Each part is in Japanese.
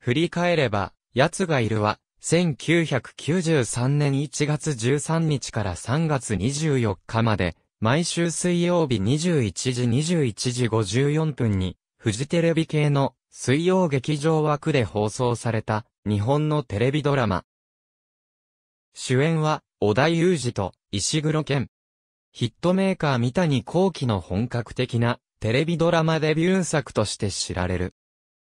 振り返れば、奴がいるは、1993年1月13日から3月24日まで、毎週水曜日21時21時54分に、フジテレビ系の水曜劇場枠で放送された日本のテレビドラマ。主演は、小田裕二と石黒健。ヒットメーカー三谷幸喜の本格的なテレビドラマデビュー作として知られる。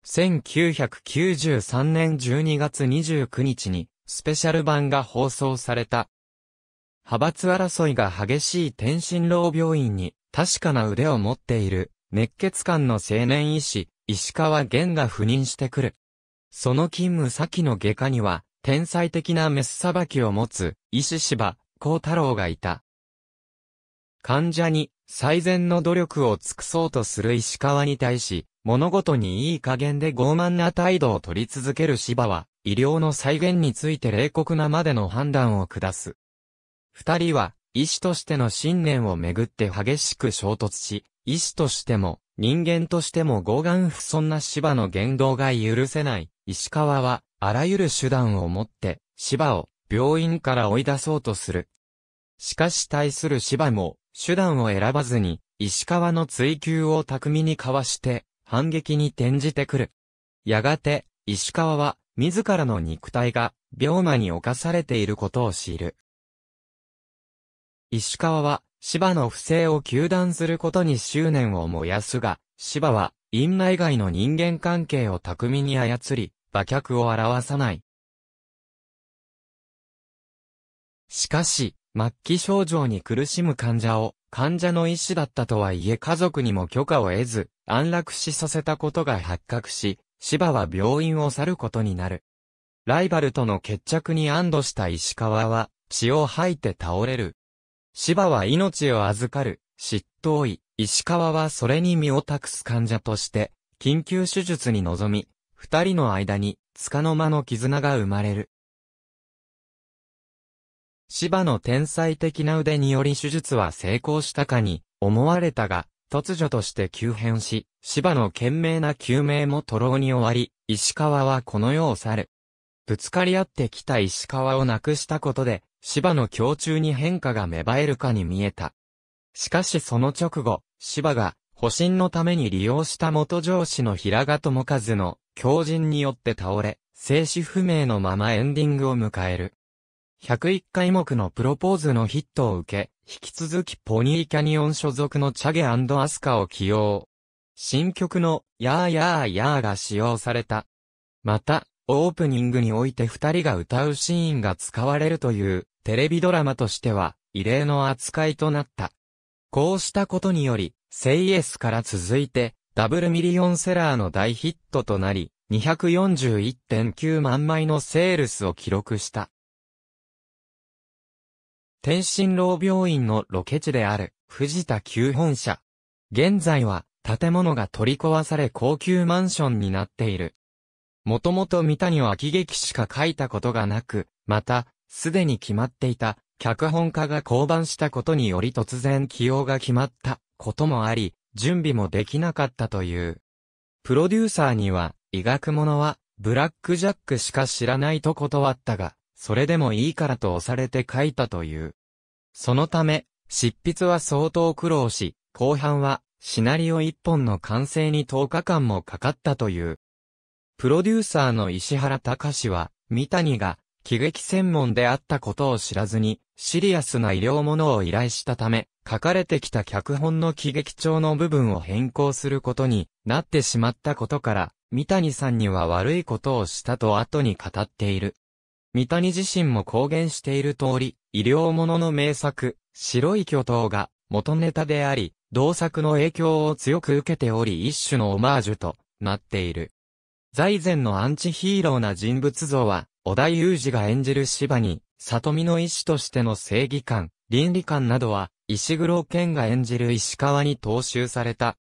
1993年12月29日にスペシャル版が放送された。派閥争いが激しい天津老病院に確かな腕を持っている熱血漢の青年医師、石川玄が赴任してくる。その勤務先の外科には天才的なメスさばきを持つ医師芝、光太郎がいた。患者に最善の努力を尽くそうとする石川に対し、物事にいい加減で傲慢な態度を取り続ける芝は、医療の再現について冷酷なまでの判断を下す。二人は、医師としての信念をめぐって激しく衝突し、医師としても、人間としても傲岸不尊な芝の言動が許せない。石川は、あらゆる手段を持って、芝を、病院から追い出そうとする。しかし対する芝も、手段を選ばずに、石川の追求を巧みにかわして、反撃に転じてくる。やがて、石川は、自らの肉体が、病魔に侵されていることを知る。石川は、芝の不正を求断することに執念を燃やすが、芝は、院内外の人間関係を巧みに操り、馬脚を表さない。しかし、末期症状に苦しむ患者を、患者の医師だったとはいえ家族にも許可を得ず、安楽死させたことが発覚し、芝は病院を去ることになる。ライバルとの決着に安堵した石川は、血を吐いて倒れる。芝は命を預かる、執刀医、石川はそれに身を託す患者として、緊急手術に臨み、二人の間に、束の間の絆が生まれる。芝の天才的な腕により手術は成功したかに思われたが、突如として急変し、芝の懸命な救命も徒労に終わり、石川はこの世を去る。ぶつかり合ってきた石川を亡くしたことで、芝の胸中に変化が芽生えるかに見えた。しかしその直後、芝が、保身のために利用した元上司の平賀智和の強靭によって倒れ、生死不明のままエンディングを迎える。101回目のプロポーズのヒットを受け、引き続きポニーキャニオン所属のチャゲアスカを起用。新曲の、ヤーヤーヤーが使用された。また、オープニングにおいて二人が歌うシーンが使われるという、テレビドラマとしては、異例の扱いとなった。こうしたことにより、セイエスから続いて、ダブルミリオンセラーの大ヒットとなり、241.9万枚のセールスを記録した。天津楼病院のロケ地である藤田旧本社。現在は建物が取り壊され高級マンションになっている。もともと三谷は喜劇しか書いたことがなく、また、すでに決まっていた脚本家が降板したことにより突然起用が決まったこともあり、準備もできなかったという。プロデューサーには、医学者は、ブラックジャックしか知らないと断ったが、それでもいいからと押されて書いたという。そのため、執筆は相当苦労し、後半はシナリオ一本の完成に10日間もかかったという。プロデューサーの石原隆は、三谷が喜劇専門であったことを知らずに、シリアスな医療ものを依頼したため、書かれてきた脚本の喜劇調の部分を変更することになってしまったことから、三谷さんには悪いことをしたと後に語っている。三谷自身も公言している通り、医療ものの名作、白い巨頭が元ネタであり、同作の影響を強く受けており一種のオマージュとなっている。財前のアンチヒーローな人物像は、小田裕二が演じる芝に、里見の医師としての正義感、倫理観などは、石黒健が演じる石川に踏襲された。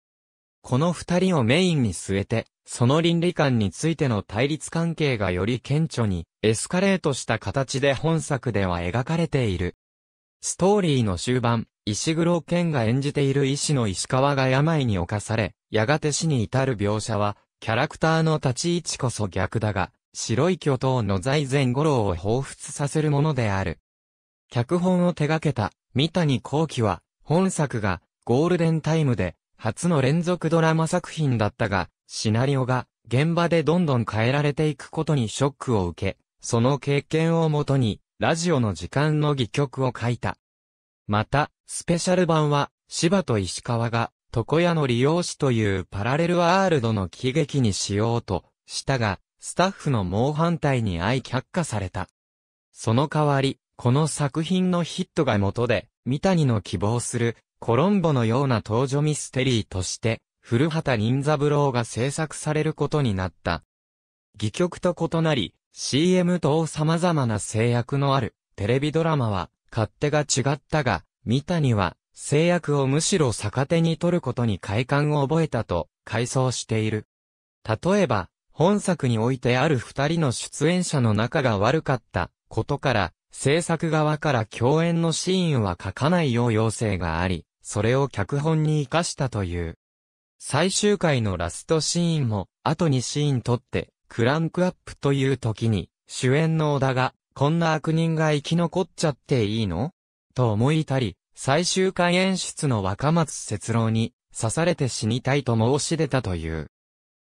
この二人をメインに据えて、その倫理観についての対立関係がより顕著にエスカレートした形で本作では描かれている。ストーリーの終盤、石黒健が演じている医師の石川が病に侵され、やがて死に至る描写は、キャラクターの立ち位置こそ逆だが、白い巨頭の財前五郎を彷彿させるものである。脚本を手掛けた、三谷幸喜は、本作が、ゴールデンタイムで、初の連続ドラマ作品だったが、シナリオが現場でどんどん変えられていくことにショックを受け、その経験をもとに、ラジオの時間の戯曲を書いた。また、スペシャル版は、柴と石川が、床屋の利用師というパラレルワールドの喜劇にしようと、したが、スタッフの猛反対に相却下された。その代わり、この作品のヒットが元で、三谷の希望するコロンボのような登場ミステリーとして、古畑任三郎が制作されることになった。戯曲と異なり、CM 等様々な制約のあるテレビドラマは勝手が違ったが、三谷は制約をむしろ逆手に取ることに快感を覚えたと回想している。例えば、本作においてある二人の出演者の仲が悪かったことから、制作側から共演のシーンは書かないよう要請があり、それを脚本に活かしたという。最終回のラストシーンも、後にシーン撮って、クランクアップという時に、主演の小田が、こんな悪人が生き残っちゃっていいのと思いたり、最終回演出の若松節郎に、刺されて死にたいと申し出たという。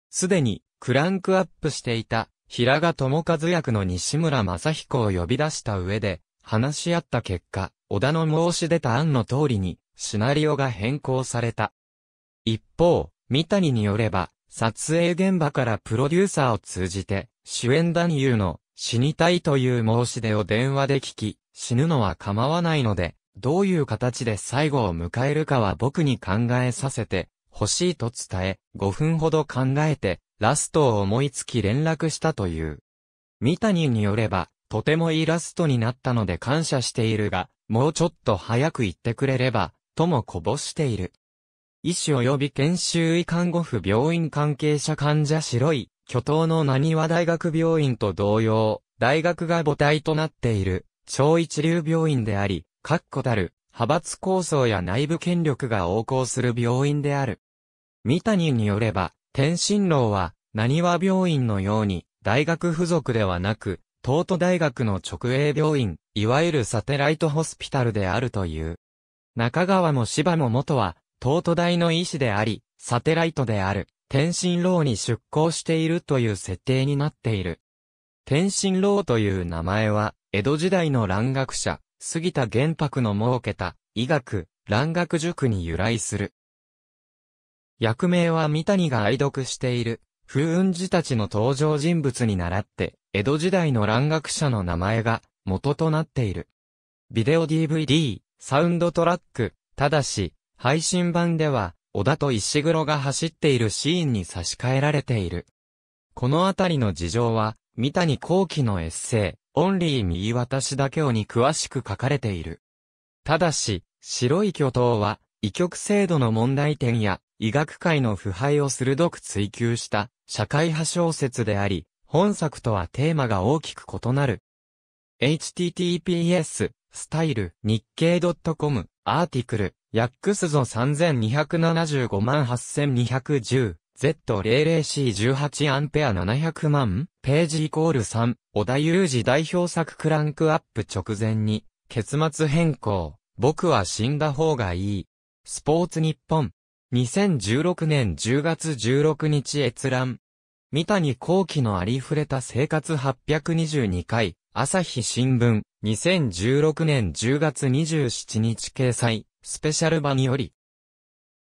すでに、クランクアップしていた、平賀智和役の西村正彦を呼び出した上で、話し合った結果、小田の申し出た案の通りに、シナリオが変更された。一方、三谷によれば、撮影現場からプロデューサーを通じて、主演男優の死にたいという申し出を電話で聞き、死ぬのは構わないので、どういう形で最後を迎えるかは僕に考えさせて、欲しいと伝え、5分ほど考えて、ラストを思いつき連絡したという。三谷によれば、とてもいいラストになったので感謝しているが、もうちょっと早く言ってくれれば、ともこぼしている。医師及び研修医看護婦病院関係者患者白い、巨頭の何は大学病院と同様、大学が母体となっている、超一流病院であり、確固たる、派閥構想や内部権力が横行する病院である。三谷によれば、天津楼は、何は病院のように、大学付属ではなく、東都大学の直営病院、いわゆるサテライトホスピタルであるという。中川も芝も元は、東都大の医師であり、サテライトである、天津楼に出向しているという設定になっている。天津楼という名前は、江戸時代の蘭学者、杉田玄白の設けた、医学、蘭学塾に由来する。役名は三谷が愛読している、風雲児たちの登場人物に倣って、江戸時代の蘭学者の名前が元となっている。ビデオ DVD サウンドトラック。ただし、配信版では、小田と石黒が走っているシーンに差し替えられている。このあたりの事情は、三谷幸喜のエッセイ、オンリー右私だけをに詳しく書かれている。ただし、白い巨頭は、異曲制度の問題点や、医学界の腐敗を鋭く追求した、社会派小説であり、本作とはテーマが大きく異なる。https, スタイル、日経 .com、アーティクル、ヤックスゾ3275万 8210Z00C18 アンペア700万ページイコール3、小田裕二代表作クランクアップ直前に、結末変更、僕は死んだ方がいい。スポーツ日本。2016年10月16日閲覧。三谷幸喜のありふれた生活822回、朝日新聞。2016年10月27日掲載、スペシャル版により、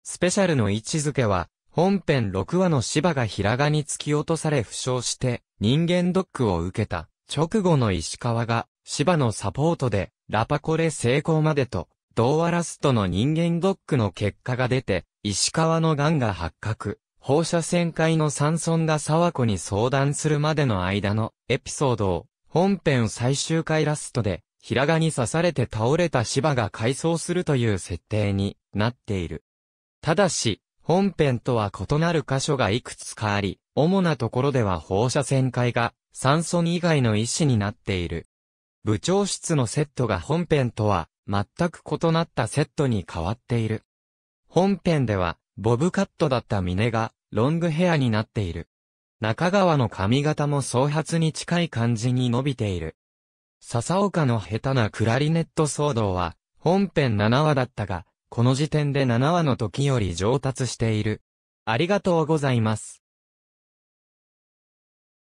スペシャルの位置づけは、本編6話の芝が平賀に突き落とされ負傷して、人間ドックを受けた。直後の石川が、芝のサポートで、ラパコレ成功までと、童話ラストの人間ドックの結果が出て、石川の癌が発覚。放射線界の山村が沢子に相談するまでの間のエピソードを本編最終回ラストで、平賀に刺されて倒れた芝が回想するという設定になっている。ただし、本編とは異なる箇所がいくつかあり、主なところでは放射線回が、酸素以外の意思になっている。部長室のセットが本編とは、全く異なったセットに変わっている。本編では、ボブカットだった峰が、ロングヘアになっている。中川の髪型も総髪に近い感じに伸びている。笹岡の下手なクラリネット騒動は、本編7話だったが、この時点で7話の時より上達している。ありがとうございます。